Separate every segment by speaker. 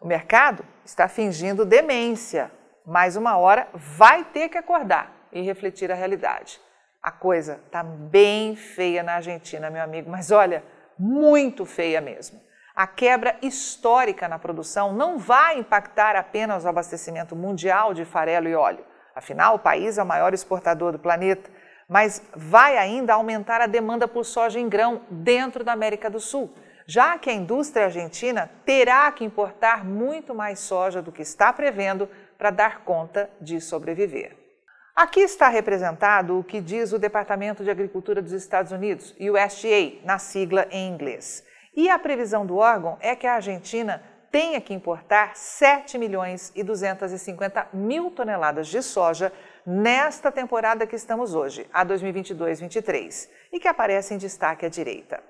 Speaker 1: O mercado está fingindo demência, mas uma hora vai ter que acordar e refletir a realidade. A coisa está bem feia na Argentina, meu amigo, mas olha, muito feia mesmo. A quebra histórica na produção não vai impactar apenas o abastecimento mundial de farelo e óleo. Afinal, o país é o maior exportador do planeta, mas vai ainda aumentar a demanda por soja em grão dentro da América do Sul já que a indústria argentina terá que importar muito mais soja do que está prevendo para dar conta de sobreviver. Aqui está representado o que diz o Departamento de Agricultura dos Estados Unidos, USDA, na sigla em inglês. E a previsão do órgão é que a Argentina tenha que importar 7 milhões e 250 mil toneladas de soja nesta temporada que estamos hoje, a 2022-23, e que aparece em destaque à direita.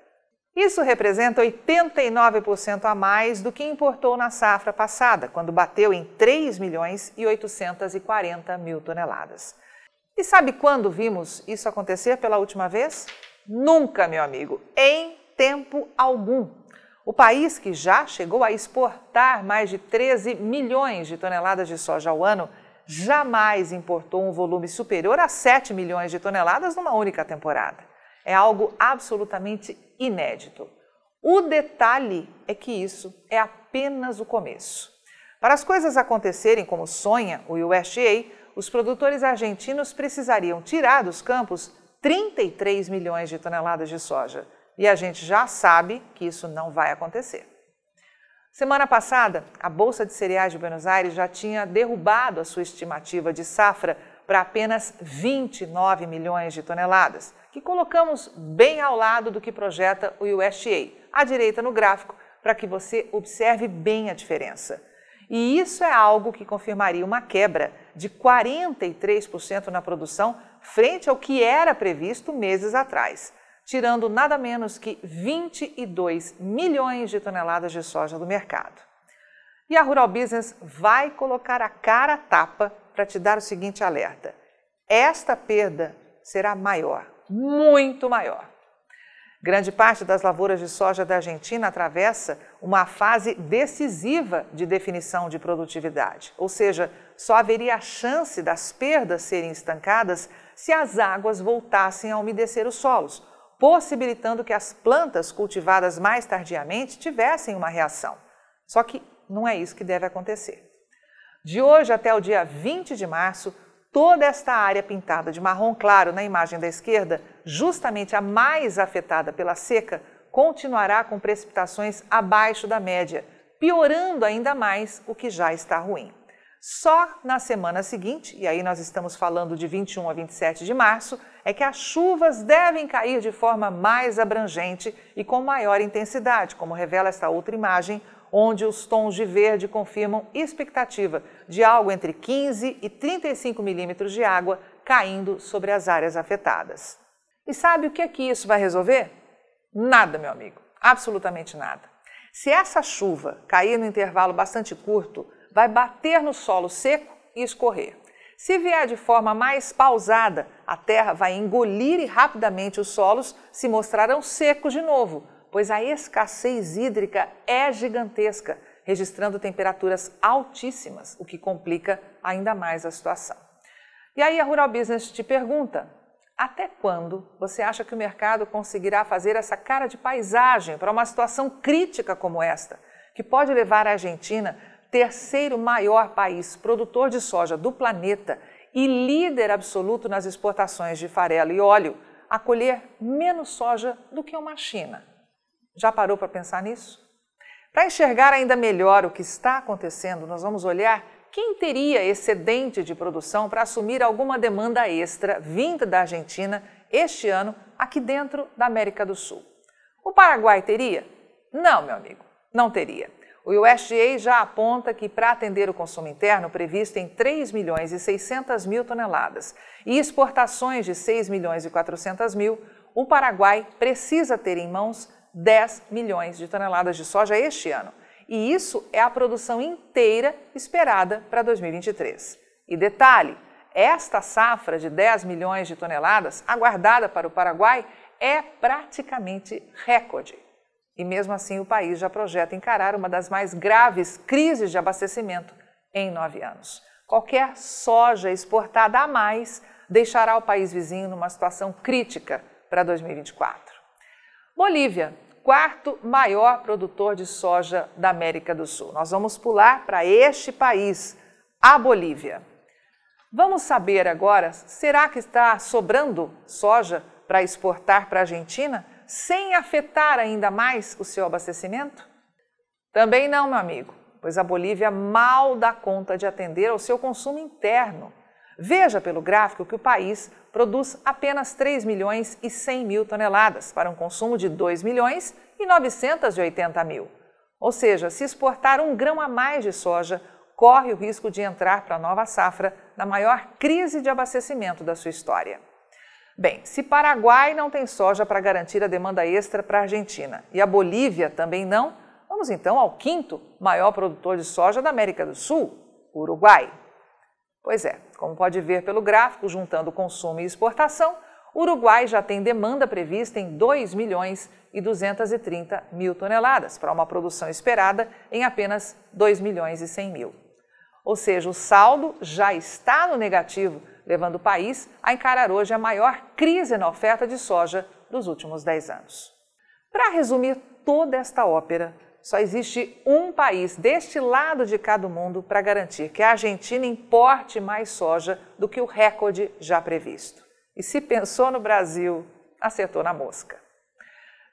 Speaker 1: Isso representa 89% a mais do que importou na safra passada, quando bateu em 3 milhões e 840 mil toneladas. E sabe quando vimos isso acontecer pela última vez? Nunca, meu amigo, em tempo algum. O país que já chegou a exportar mais de 13 milhões de toneladas de soja ao ano jamais importou um volume superior a 7 milhões de toneladas numa única temporada. É algo absolutamente inédito. O detalhe é que isso é apenas o começo. Para as coisas acontecerem como sonha o USDA, os produtores argentinos precisariam tirar dos campos 33 milhões de toneladas de soja. E a gente já sabe que isso não vai acontecer. Semana passada, a Bolsa de Cereais de Buenos Aires já tinha derrubado a sua estimativa de safra para apenas 29 milhões de toneladas, que colocamos bem ao lado do que projeta o USDA, à direita no gráfico, para que você observe bem a diferença. E isso é algo que confirmaria uma quebra de 43% na produção frente ao que era previsto meses atrás, tirando nada menos que 22 milhões de toneladas de soja do mercado. E a Rural Business vai colocar a cara a tapa para te dar o seguinte alerta: esta perda será maior, muito maior. Grande parte das lavouras de soja da Argentina atravessa uma fase decisiva de definição de produtividade, ou seja, só haveria a chance das perdas serem estancadas se as águas voltassem a umedecer os solos, possibilitando que as plantas cultivadas mais tardiamente tivessem uma reação. Só que não é isso que deve acontecer. De hoje até o dia 20 de março, toda esta área pintada de marrom claro na imagem da esquerda, justamente a mais afetada pela seca, continuará com precipitações abaixo da média, piorando ainda mais o que já está ruim. Só na semana seguinte, e aí nós estamos falando de 21 a 27 de março, é que as chuvas devem cair de forma mais abrangente e com maior intensidade, como revela esta outra imagem, onde os tons de verde confirmam expectativa de algo entre 15 e 35 milímetros de água caindo sobre as áreas afetadas. E sabe o que é que isso vai resolver? Nada, meu amigo, absolutamente nada. Se essa chuva cair no intervalo bastante curto, vai bater no solo seco e escorrer. Se vier de forma mais pausada, a terra vai engolir e rapidamente os solos se mostrarão secos de novo, pois a escassez hídrica é gigantesca, registrando temperaturas altíssimas, o que complica ainda mais a situação. E aí a Rural Business te pergunta: até quando você acha que o mercado conseguirá fazer essa cara de paisagem para uma situação crítica como esta, que pode levar a Argentina, terceiro maior país produtor de soja do planeta e líder absoluto nas exportações de farelo e óleo, a colher menos soja do que uma China? Já parou para pensar nisso? Para enxergar ainda melhor o que está acontecendo, nós vamos olhar quem teria excedente de produção para assumir alguma demanda extra vinda da Argentina este ano aqui dentro da América do Sul. O Paraguai teria? Não, meu amigo, não teria. O USDA já aponta que para atender o consumo interno previsto em 3 milhões e 600 mil toneladas e exportações de 6 milhões e 400 mil, o Paraguai precisa ter em mãos 10 milhões de toneladas de soja este ano. E isso é a produção inteira esperada para 2023. E detalhe: esta safra de 10 milhões de toneladas, aguardada para o Paraguai, é praticamente recorde. E mesmo assim, o país já projeta encarar uma das mais graves crises de abastecimento em nove anos. Qualquer soja exportada a mais deixará o país vizinho numa situação crítica para 2024. Bolívia, quarto maior produtor de soja da América do Sul. Nós vamos pular para este país, a Bolívia. Vamos saber agora, será que está sobrando soja para exportar para a Argentina sem afetar ainda mais o seu abastecimento? Também não, meu amigo, pois a Bolívia mal dá conta de atender ao seu consumo interno. Veja pelo gráfico que o país produz apenas 3 milhões e 100 mil toneladas para um consumo de 2 milhões e 980 mil. Ou seja, se exportar um grão a mais de soja, corre o risco de entrar para a nova safra na maior crise de abastecimento da sua história. Bem, se Paraguai não tem soja para garantir a demanda extra para a Argentina e a Bolívia também não, vamos então ao quinto maior produtor de soja da América do Sul, Uruguai. Pois é, como pode ver pelo gráfico, juntando consumo e exportação, o Uruguai já tem demanda prevista em 2 milhões e 230 mil toneladas, para uma produção esperada em apenas 2 milhões e 100 mil. Ou seja, o saldo já está no negativo, levando o país a encarar hoje a maior crise na oferta de soja dos últimos 10 anos. Para resumir toda esta ópera, só existe um país deste lado de cá do mundo para garantir que a Argentina importe mais soja do que o recorde já previsto. E se pensou no Brasil, acertou na mosca.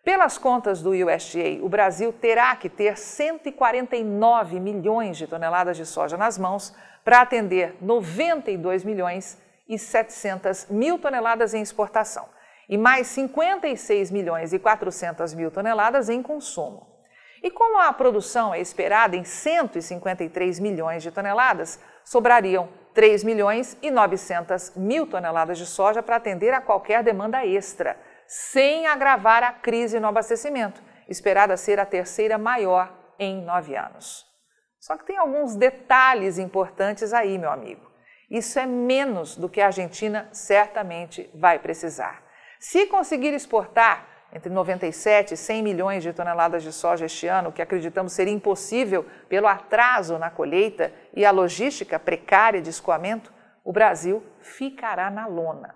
Speaker 1: Pelas contas do USDA, o Brasil terá que ter 149 milhões de toneladas de soja nas mãos para atender 92 milhões e 700 mil toneladas em exportação e mais 56 milhões e 400 mil toneladas em consumo. E como a produção é esperada em 153 milhões de toneladas, sobrariam 3 milhões e 900 mil toneladas de soja para atender a qualquer demanda extra, sem agravar a crise no abastecimento, esperada ser a terceira maior em nove anos. Só que tem alguns detalhes importantes aí, meu amigo. Isso é menos do que a Argentina certamente vai precisar. Se conseguir exportar entre 97 e 100 milhões de toneladas de soja este ano, que acreditamos ser impossível pelo atraso na colheita e a logística precária de escoamento, o Brasil ficará na lona.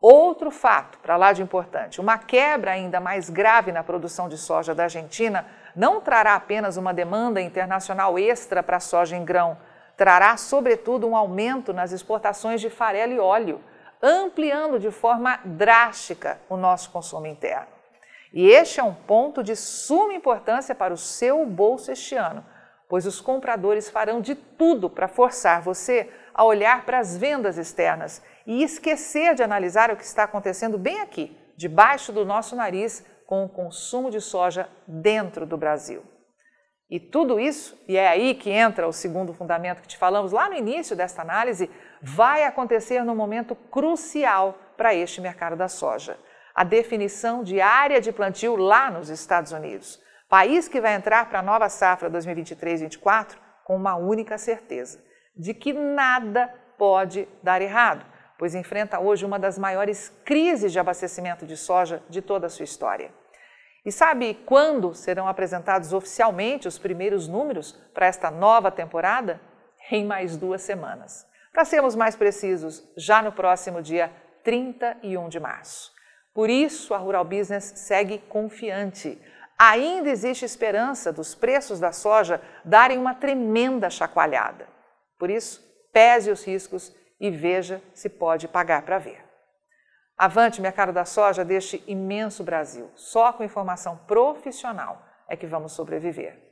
Speaker 1: Outro fato, para lá de importante, uma quebra ainda mais grave na produção de soja da Argentina não trará apenas uma demanda internacional extra para a soja em grão, trará, sobretudo, um aumento nas exportações de farelo e óleo, ampliando de forma drástica o nosso consumo interno. E este é um ponto de suma importância para o seu bolso este ano, pois os compradores farão de tudo para forçar você a olhar para as vendas externas e esquecer de analisar o que está acontecendo bem aqui, debaixo do nosso nariz, com o consumo de soja dentro do Brasil. E tudo isso, e é aí que entra o segundo fundamento que te falamos lá no início desta análise, vai acontecer num momento crucial para este mercado da soja a definição de área de plantio lá nos Estados Unidos. País que vai entrar para a nova safra 2023-24 com uma única certeza: de que nada pode dar errado, pois enfrenta hoje uma das maiores crises de abastecimento de soja de toda a sua história. E sabe quando serão apresentados oficialmente os primeiros números para esta nova temporada? Em mais duas semanas. Para sermos mais precisos, já no próximo dia 31 de março. Por isso, a Rural Business segue confiante. Ainda existe esperança dos preços da soja darem uma tremenda chacoalhada. Por isso, pese os riscos e veja se pode pagar para ver. Avante, minha cara da soja, deste imenso Brasil. Só com informação profissional é que vamos sobreviver.